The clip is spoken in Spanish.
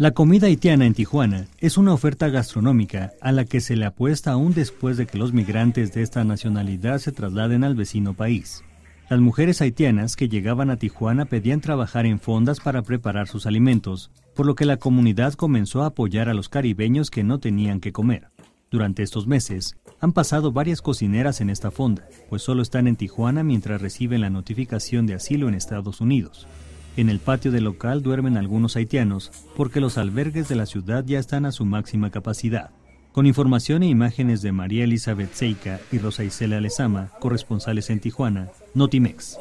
La comida haitiana en Tijuana es una oferta gastronómica a la que se le apuesta aún después de que los migrantes de esta nacionalidad se trasladen al vecino país. Las mujeres haitianas que llegaban a Tijuana pedían trabajar en fondas para preparar sus alimentos, por lo que la comunidad comenzó a apoyar a los caribeños que no tenían que comer. Durante estos meses, han pasado varias cocineras en esta fonda, pues solo están en Tijuana mientras reciben la notificación de asilo en Estados Unidos. En el patio del local duermen algunos haitianos porque los albergues de la ciudad ya están a su máxima capacidad. Con información e imágenes de María Elizabeth Seika y Rosa Isela Lezama, corresponsales en Tijuana, Notimex.